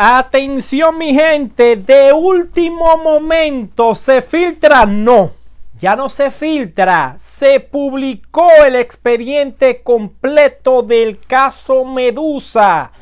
Atención mi gente, de último momento se filtra, no, ya no se filtra, se publicó el expediente completo del caso Medusa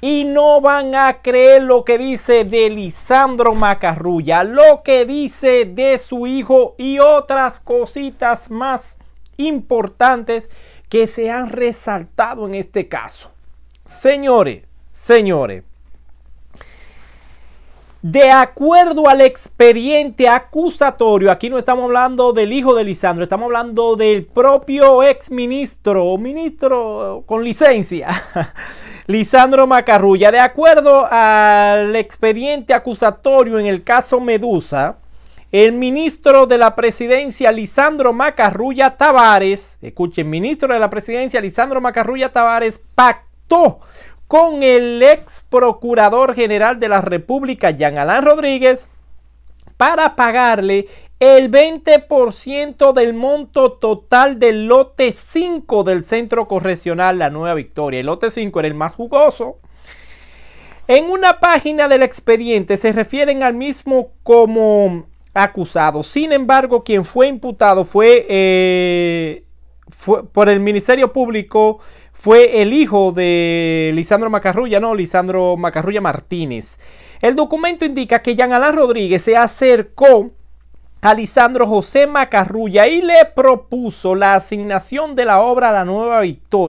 y no van a creer lo que dice de Lisandro Macarrulla, lo que dice de su hijo y otras cositas más importantes que se han resaltado en este caso. Señores, señores de acuerdo al expediente acusatorio, aquí no estamos hablando del hijo de Lisandro, estamos hablando del propio exministro o ministro con licencia, Lisandro Macarrulla, de acuerdo al expediente acusatorio en el caso Medusa, el ministro de la presidencia Lisandro Macarrulla Tavares, escuchen, ministro de la presidencia Lisandro Macarrulla Tavares pactó con el ex procurador general de la República, Jean Alain Rodríguez, para pagarle el 20% del monto total del lote 5 del Centro Correccional La Nueva Victoria. El lote 5 era el más jugoso. En una página del expediente se refieren al mismo como acusado. Sin embargo, quien fue imputado fue, eh, fue por el Ministerio Público fue el hijo de Lisandro Macarrulla, no, Lisandro Macarrulla Martínez. El documento indica que Jean Alain Rodríguez se acercó a Lisandro José Macarrulla y le propuso la asignación de la obra La Nueva Victoria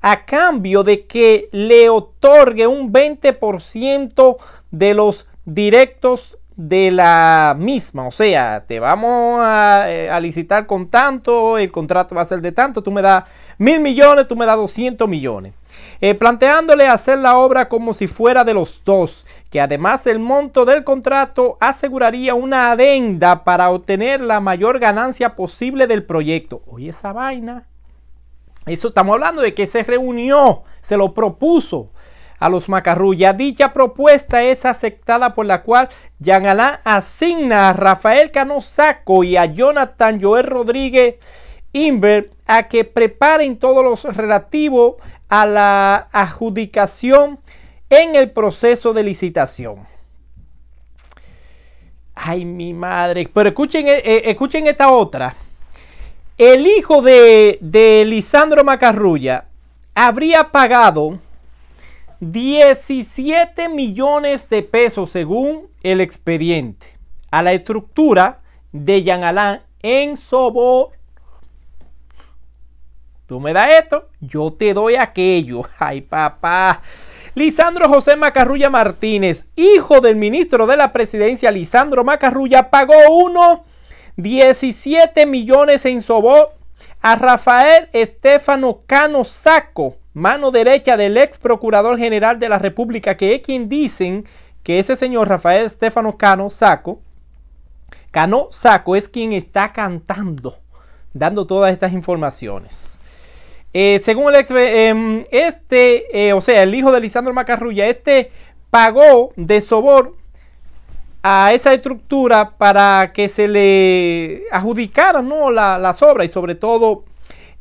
a cambio de que le otorgue un 20% de los directos de la misma. O sea, te vamos eh, a, licitar con tanto, el contrato va a ser de tanto, tú me das mil millones, tú me das 200 millones. Eh, planteándole hacer la obra como si fuera de los dos, que además el monto del contrato aseguraría una adenda para obtener la mayor ganancia posible del proyecto. Oye, esa vaina. Eso estamos hablando de que se reunió, se lo propuso a los Macarrulla. Dicha propuesta es aceptada por la cual Jean Alain asigna a Rafael Cano y a Jonathan Joel Rodríguez Inver a que preparen todos los relativos a la adjudicación en el proceso de licitación. Ay, mi madre. Pero escuchen, eh, eh, escuchen esta otra. El hijo de, de Lisandro Macarrulla habría pagado 17 millones de pesos según el expediente a la estructura de Jean en Sobor. Tú me das esto, yo te doy aquello. Ay, papá. Lisandro José Macarrulla Martínez, hijo del ministro de la presidencia Lisandro Macarrulla, pagó uno 17 millones en Sobor a Rafael Estefano Cano Saco mano derecha del ex procurador general de la República, que es quien dicen que ese señor Rafael Estefano Cano Saco, Cano Saco es quien está cantando, dando todas estas informaciones. Eh, según el ex, eh, em, este, eh, o sea, el hijo de Lisandro Macarrulla, este pagó de sobor a esa estructura para que se le adjudicaran ¿no? La, las obras y sobre todo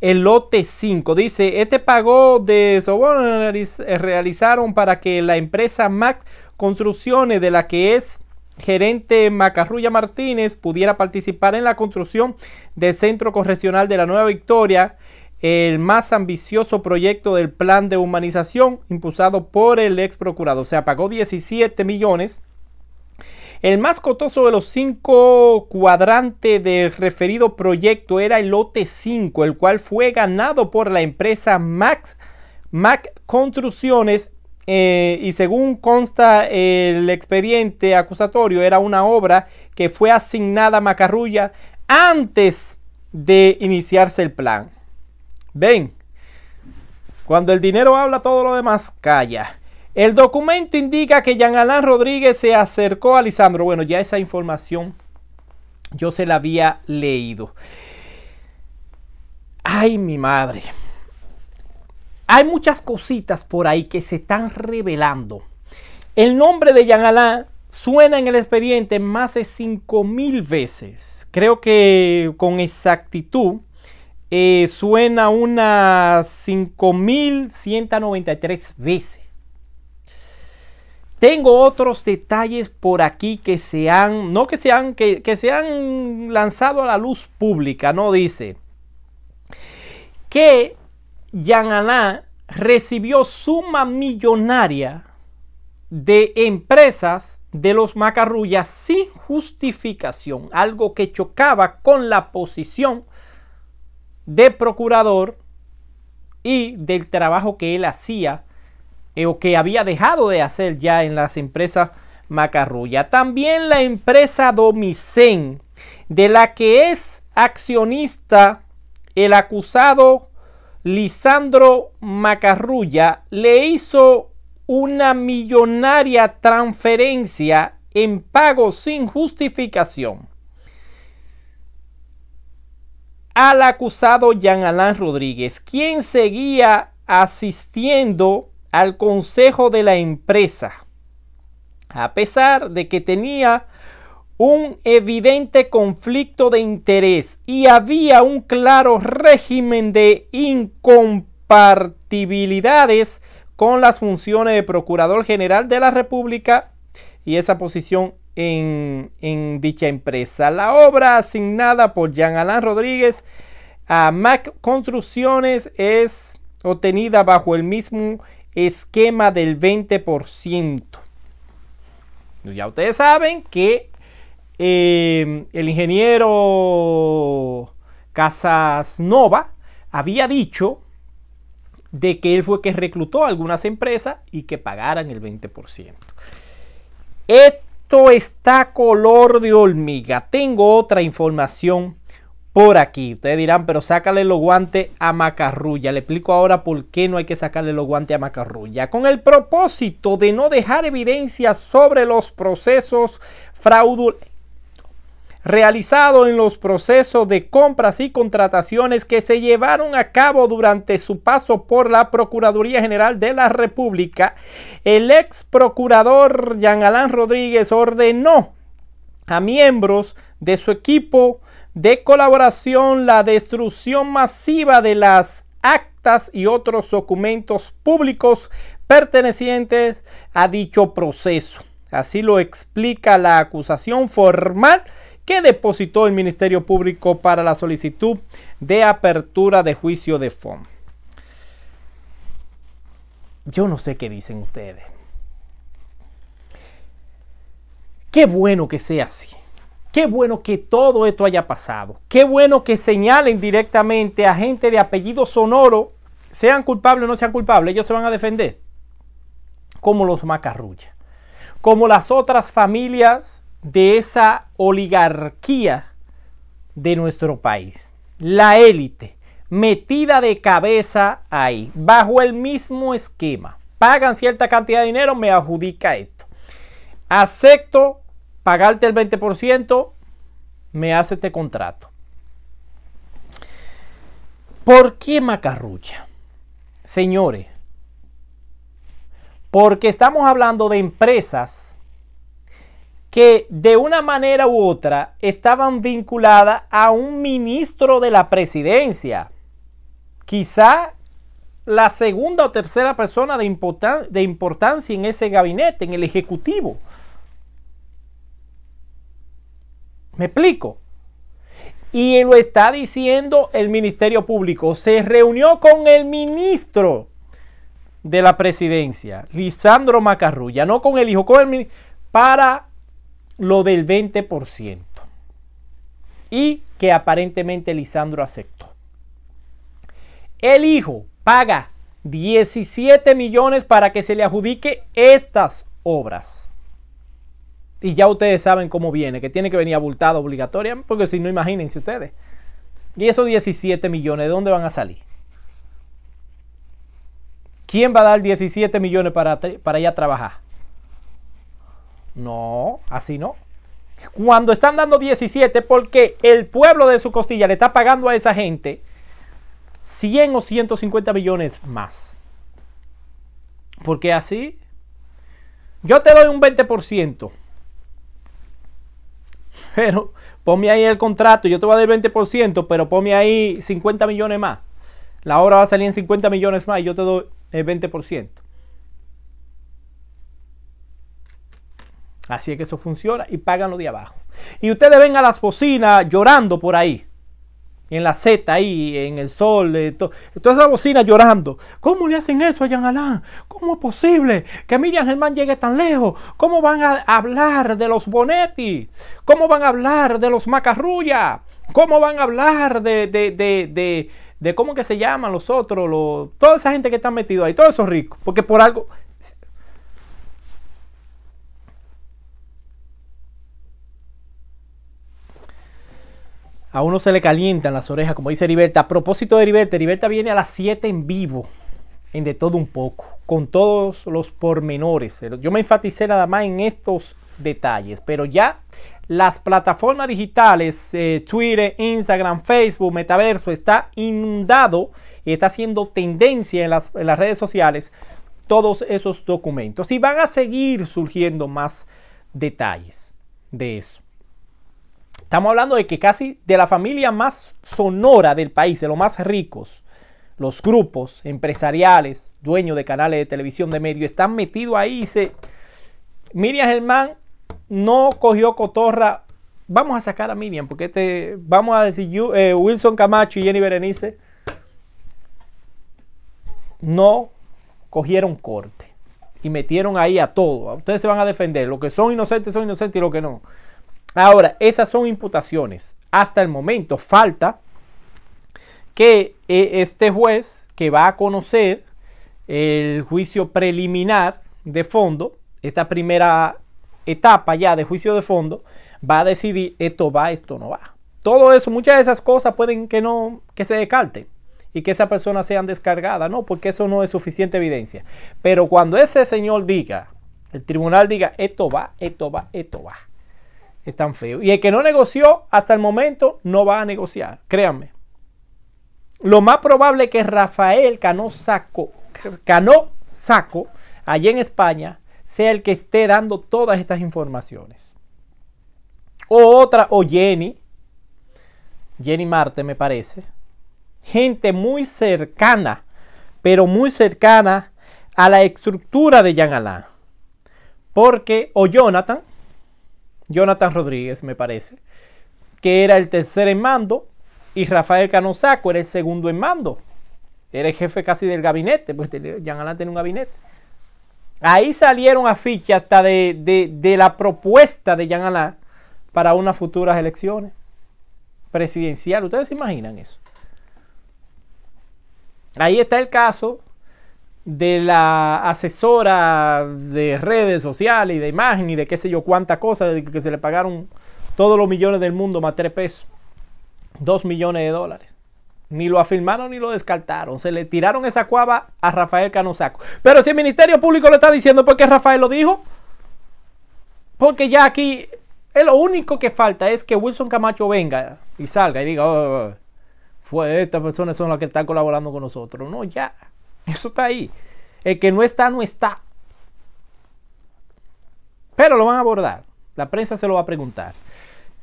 el lote 5. Dice, este pago de sobornos realizaron para que la empresa Mac Construcciones, de la que es gerente Macarrulla Martínez, pudiera participar en la construcción del Centro Correccional de la Nueva Victoria, el más ambicioso proyecto del plan de humanización impulsado por el ex procurador. O sea, pagó 17 millones el más costoso de los cinco cuadrantes del referido proyecto era el lote 5, el cual fue ganado por la empresa Max, Mac Construcciones eh, y según consta el expediente acusatorio era una obra que fue asignada a Macarrulla antes de iniciarse el plan. Ven, cuando el dinero habla todo lo demás, calla. El documento indica que Jean Alain Rodríguez se acercó a Lisandro. Bueno, ya esa información yo se la había leído. Ay, mi madre. Hay muchas cositas por ahí que se están revelando. El nombre de Jean Alain suena en el expediente más de 5000 veces. Creo que con exactitud eh, suena unas 5193 veces. Tengo otros detalles por aquí que se han, no que se que, se han lanzado a la luz pública, no dice, que Alain recibió suma millonaria de empresas de los macarrullas sin justificación, algo que chocaba con la posición de procurador y del trabajo que él hacía eh, o que había dejado de hacer ya en las empresas Macarrulla. También la empresa Domicén, de la que es accionista el acusado Lisandro Macarrulla, le hizo una millonaria transferencia en pago sin justificación al acusado Jean Alain Rodríguez, quien seguía asistiendo al consejo de la empresa, a pesar de que tenía un evidente conflicto de interés y había un claro régimen de incompatibilidades con las funciones de Procurador General de la República y esa posición en, en dicha empresa. La obra asignada por Jean Alain Rodríguez a Mac Construcciones es obtenida bajo el mismo esquema del 20%. Ya ustedes saben que em, el ingeniero Casasnova había dicho de que él fue que reclutó algunas empresas y que pagaran el 20%. Esto está color de hormiga. Tengo otra información por aquí. Ustedes dirán, pero sácale los guantes a Macarrulla. Le explico ahora por qué no hay que sacarle los guantes a Macarrulla. Con el propósito de no dejar evidencia sobre los procesos fraudulentos realizados en los procesos de compras y contrataciones que se llevaron a cabo durante su paso por la Procuraduría General de la República, el ex procurador Jean Alain Rodríguez ordenó a miembros de su equipo de colaboración la destrucción masiva de las actas y otros documentos públicos pertenecientes a dicho proceso. Así lo explica la acusación formal que depositó el Ministerio Público para la solicitud de apertura de juicio de fondo. Yo no sé qué dicen ustedes. Qué bueno que sea así. Qué bueno que todo esto haya pasado. Qué bueno que señalen directamente a gente de apellido sonoro, sean culpables o no sean culpables, ellos se van a defender. Como los macarrulla. Como las otras familias de esa oligarquía de nuestro país. La élite metida de cabeza ahí, bajo el mismo esquema. Pagan cierta cantidad de dinero, me adjudica esto. Acepto pagarte el 20%, me hace este contrato. ¿Por qué macarrulla? Señores, porque estamos hablando de empresas que de una manera u otra estaban vinculadas a un ministro de la presidencia. Quizá la segunda o tercera persona de, de importancia en ese gabinete, en el Ejecutivo. ¿Me explico? Y lo está diciendo el Ministerio Público. Se reunió con el ministro de la presidencia, Lisandro Macarrulla, no con el hijo, con el para lo del 20%. Y que aparentemente Lisandro aceptó. El hijo paga 17 millones para que se le adjudique estas obras. Y ya ustedes saben cómo viene, que tiene que venir abultado obligatoriamente, porque si no, imagínense ustedes. ¿Y esos 17 millones de dónde van a salir? ¿Quién va a dar 17 millones para, para ir a trabajar? No, así no. Cuando están dando 17, porque el pueblo de su costilla le está pagando a esa gente 100 o 150 millones más. Porque así, yo te doy un 20% pero ponme ahí el contrato, yo te voy a dar el 20%, pero ponme ahí 50 millones más. La obra va a salir en 50 millones más y yo te doy el 20%. Así es que eso funciona y pagan lo de abajo. Y ustedes ven a las bocinas llorando por ahí en la Z ahí, en el sol, toda esa bocina llorando. ¿Cómo le hacen eso a Jean Alain? ¿Cómo es posible que Miriam Germán llegue tan lejos? ¿Cómo van a hablar de los Bonetti? ¿Cómo van a hablar de los Macarrulla? ¿Cómo van a hablar de, de, cómo que se llaman los otros? toda esa gente que está metido ahí, todos esos ricos, porque por algo A uno se le calientan las orejas, como dice Heriberta. A propósito de Heriberta, Heriberta viene a las 7 en vivo, en de todo un poco, con todos los pormenores. Yo me enfaticé nada más en estos detalles, pero ya las plataformas digitales, eh, Twitter, Instagram, Facebook, Metaverso, está inundado y está haciendo tendencia en las redes sociales todos esos documentos. Y van a seguir surgiendo más detalles de eso. Estamos hablando de que casi de la familia más sonora del país, de los más ricos, los grupos empresariales, dueños de canales de televisión de medio, están metidos ahí. Y se... Miriam Germán no cogió cotorra. Vamos a sacar a Miriam, porque este, vamos a decir eh, Wilson Camacho y Jenny Berenice no cogieron corte y metieron ahí a todo. Ustedes se van a defender. Lo que son inocentes son inocentes y lo que no. Ahora, esas son imputaciones. Hasta el momento falta que eh, este juez que va a conocer el juicio preliminar de fondo, esta primera etapa ya de juicio de fondo, va a decidir esto va, esto no va. Todo eso, muchas de esas cosas pueden que no, que se descarte y que esa persona sea descargada, no, porque eso no es suficiente evidencia. Pero cuando ese señor diga, el tribunal diga, esto va, esto va, esto va, están feos. Y el que no negoció hasta el momento no va a negociar, créanme. Lo más probable es que Rafael Cano Saco, Cano Saco, allá en España, sea el que esté dando todas estas informaciones. O otra, o Jenny, Jenny Marte me parece, gente muy cercana, pero muy cercana a la estructura de Jean Alain. Porque, o Jonathan, Jonathan Rodríguez, me parece, que era el tercer en mando y Rafael Canosaco era el segundo en mando. Era el jefe casi del gabinete, pues Jean Alain tenía un gabinete. Ahí salieron a ficha hasta de, la propuesta de Jean Alain para unas futuras elecciones presidenciales. ¿Ustedes se imaginan eso? Ahí está el caso de la asesora de redes sociales y de imagen y de qué sé yo cuánta cosa, que se le pagaron todos los millones del mundo más tres pesos, dos millones de dólares. Ni lo afirmaron ni lo descartaron. Se le tiraron esa cuava a Rafael Canosaco. Pero si el Ministerio Público lo está diciendo, ¿por qué Rafael lo dijo? Porque ya aquí es lo único que falta es que Wilson Camacho venga y salga y diga, oh, oh, oh, fue estas personas son las que están colaborando con nosotros. No, ya. Eso está ahí. El que no está, no está. Pero lo van a abordar. La prensa se lo va a preguntar.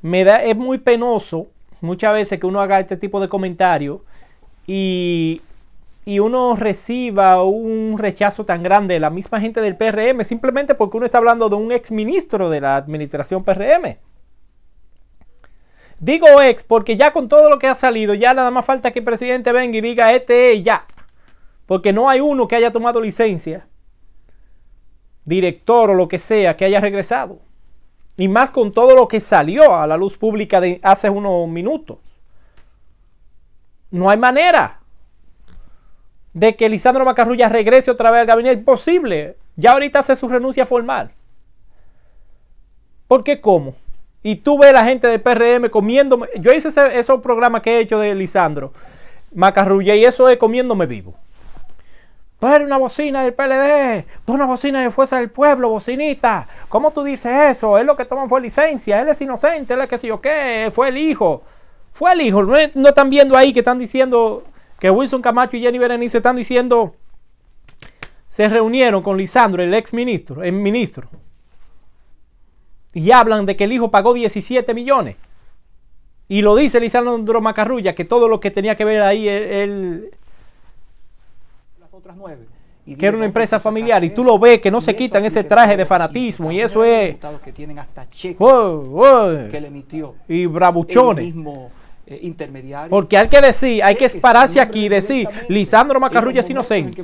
Me da, es muy penoso muchas veces que uno haga este tipo de comentarios y, uno reciba un rechazo tan grande de la misma gente del PRM simplemente porque uno está hablando de un ex ministro de la administración PRM. Digo ex porque ya con todo lo que ha salido, ya nada más falta que el presidente venga y diga este ya. Porque no hay uno que haya tomado licencia, director o lo que sea, que haya regresado. Y más con todo lo que salió a la luz pública de hace unos minutos. No hay manera de que Lisandro Macarrulla regrese otra vez al gabinete. Imposible. Ya ahorita hace su renuncia formal. ¿Por qué cómo? Y tú ves a la gente de PRM comiéndome. Yo hice ese, esos programas que he hecho de Lisandro Macarrulla y eso es comiéndome vivo eres una bocina del PLD, eres una bocina de Fuerza del Pueblo, bocinita. ¿Cómo tú dices eso? Él lo que toman fue licencia, él es inocente, él es que sé yo qué, fue el hijo. Fue el hijo. No, están viendo ahí que están diciendo que Wilson Camacho y Jenny Berenice están diciendo se reunieron con Lisandro, el ex ministro, el ministro. Y hablan de que el hijo pagó 17 millones. Y lo dice Lisandro Macarrulla, que todo lo que tenía que ver ahí él, nueve. Y que era una empresa familiar y tú lo ves que no se quitan ese traje de fanatismo y, eso es que tienen hasta que le y bravuchones eh, intermediario. Porque hay que decir, hay que eh, pararse eh, aquí y decir, Lisandro Macarrulla es inocente.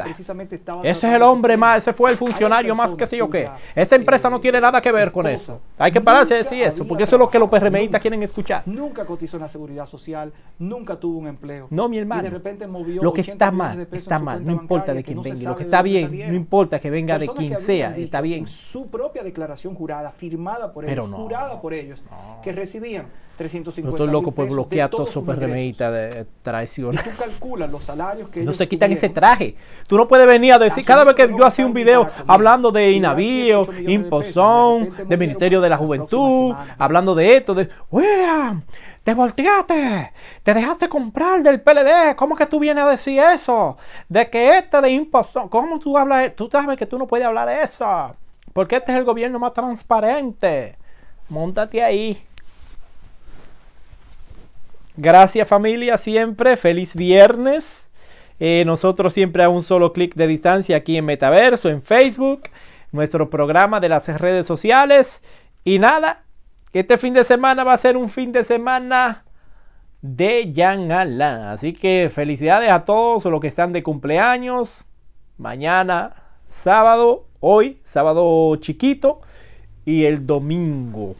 Ese es el hombre más, ese fue el funcionario más que sé yo qué. Esa empresa no tiene nada que ver con eso. Hay que pararse y decir eso, porque eso es lo que los PRMistas quieren escuchar. Nunca cotizó en la seguridad social, nunca tuvo un empleo. No, mi hermano. de repente lo que está mal, está mal, no importa de quién venga. Lo que está bien, no importa que venga de quien sea, está bien. Su propia declaración jurada, firmada por ellos, jurada por ellos, que recibían 350 Estoy loco por bloquear todo su de eh, traición. No se quitan ese traje. Tú no puedes venir a decir, cada vez que yo hacía un video hablando de Inavío, Imposón, del Ministerio de la Juventud, hablando de esto, de, William, te volteaste, te dejaste comprar del PLD, ¿cómo que tú vienes a decir eso? De que este de Imposón. ¿cómo tú hablas? E-? Tú sabes que tú no puedes hablar de eso, porque este es el gobierno más transparente. Montate ahí. Gracias familia siempre, feliz viernes. Eh, nosotros siempre a un solo clic de distancia aquí en Metaverso, en Facebook, nuestro programa de las redes sociales. Y nada, este fin de semana va a ser un fin de semana de Yang Alan. Así que felicidades a todos los que están de cumpleaños. Mañana, sábado, hoy, sábado chiquito y el domingo.